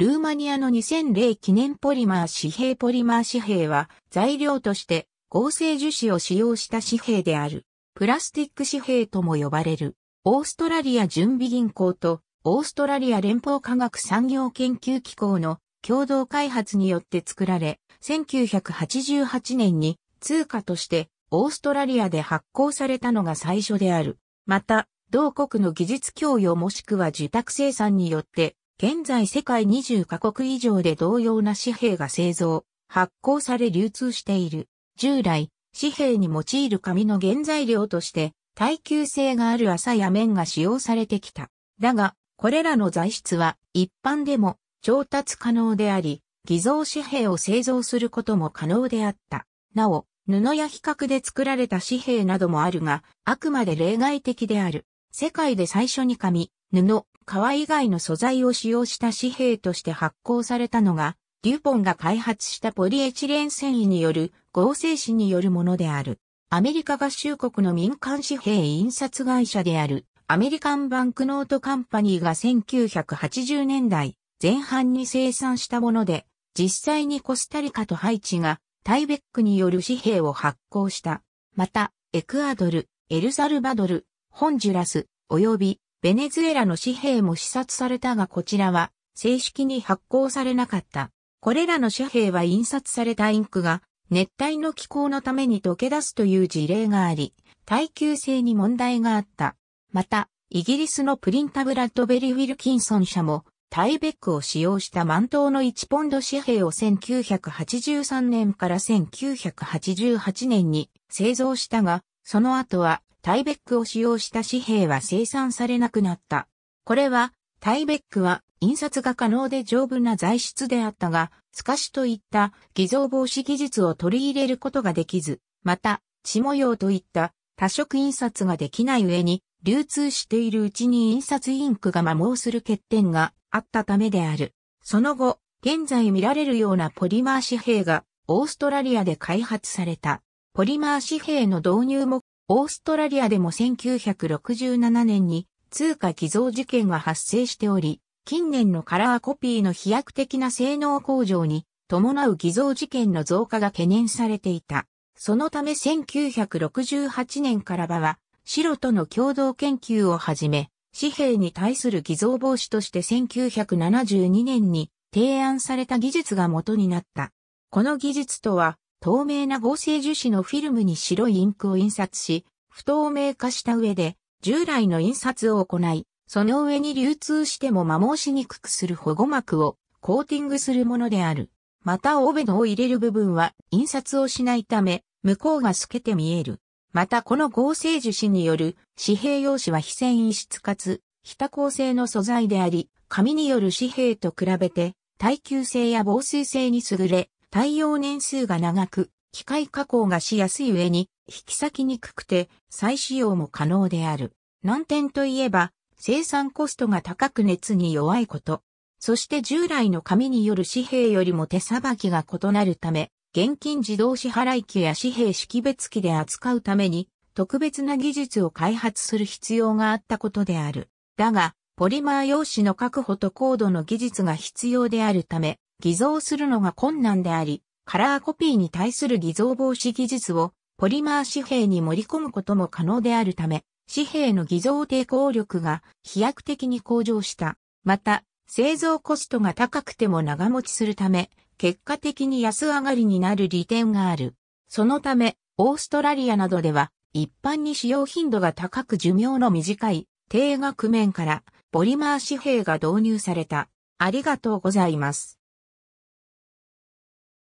ルーマニアの2000記念ポリマー紙幣ポリマー紙幣は材料として合成樹脂を使用した紙幣である。プラスティック紙幣とも呼ばれる。オーストラリア準備銀行とオーストラリア連邦科学産業研究機構の共同開発によって作られ、1988年に通貨としてオーストラリアで発行されたのが最初である。また、同国の技術供与もしくは受託生産によって現在世界20カ国以上で同様な紙幣が製造、発行され流通している。従来、紙幣に用いる紙の原材料として、耐久性がある麻や綿が使用されてきた。だが、これらの材質は一般でも調達可能であり、偽造紙幣を製造することも可能であった。なお、布や比較で作られた紙幣などもあるが、あくまで例外的である。世界で最初に紙、布、革以外の素材を使用した紙幣として発行されたのが、デュポンが開発したポリエチレン繊維による合成紙によるものである。アメリカ合衆国の民間紙幣印刷会社であるアメリカンバンクノートカンパニーが1980年代前半に生産したもので、実際にコスタリカとハイチがタイベックによる紙幣を発行した。また、エクアドル、エルサルバドル、ホンジュラス、及びベネズエラの紙幣も視察されたがこちらは正式に発行されなかった。これらの紙幣は印刷されたインクが熱帯の気候のために溶け出すという事例があり、耐久性に問題があった。また、イギリスのプリンタブラッドベリー・ウィルキンソン社もタイベックを使用した満島の1ポンド紙幣を1983年から1988年に製造したが、その後はタイベックを使用した紙幣は生産されなくなった。これは、タイベックは印刷が可能で丈夫な材質であったが、透かしといった偽造防止技術を取り入れることができず、また、血模様といった多色印刷ができない上に、流通しているうちに印刷インクが摩耗する欠点があったためである。その後、現在見られるようなポリマー紙幣がオーストラリアで開発された。ポリマー紙幣の導入目オーストラリアでも1967年に通貨偽造事件が発生しており、近年のカラーコピーの飛躍的な性能向上に伴う偽造事件の増加が懸念されていた。そのため1968年から場は白との共同研究をはじめ、紙幣に対する偽造防止として1972年に提案された技術が元になった。この技術とは、透明な合成樹脂のフィルムに白いインクを印刷し、不透明化した上で、従来の印刷を行い、その上に流通しても摩耗しにくくする保護膜をコーティングするものである。また、オーベドを入れる部分は印刷をしないため、向こうが透けて見える。また、この合成樹脂による紙幣用紙は非繊維質かつ、非多孔性の素材であり、紙による紙幣と比べて、耐久性や防水性に優れ、耐用年数が長く、機械加工がしやすい上に、引き裂きにくくて、再使用も可能である。難点といえば、生産コストが高く熱に弱いこと。そして従来の紙による紙幣よりも手さばきが異なるため、現金自動支払い機や紙幣識別機で扱うために、特別な技術を開発する必要があったことである。だが、ポリマー用紙の確保と高度の技術が必要であるため、偽造するのが困難であり、カラーコピーに対する偽造防止技術をポリマー紙幣に盛り込むことも可能であるため、紙幣の偽造抵抗力が飛躍的に向上した。また、製造コストが高くても長持ちするため、結果的に安上がりになる利点がある。そのため、オーストラリアなどでは、一般に使用頻度が高く寿命の短い低額面から、ポリマー紙幣が導入された。ありがとうございます。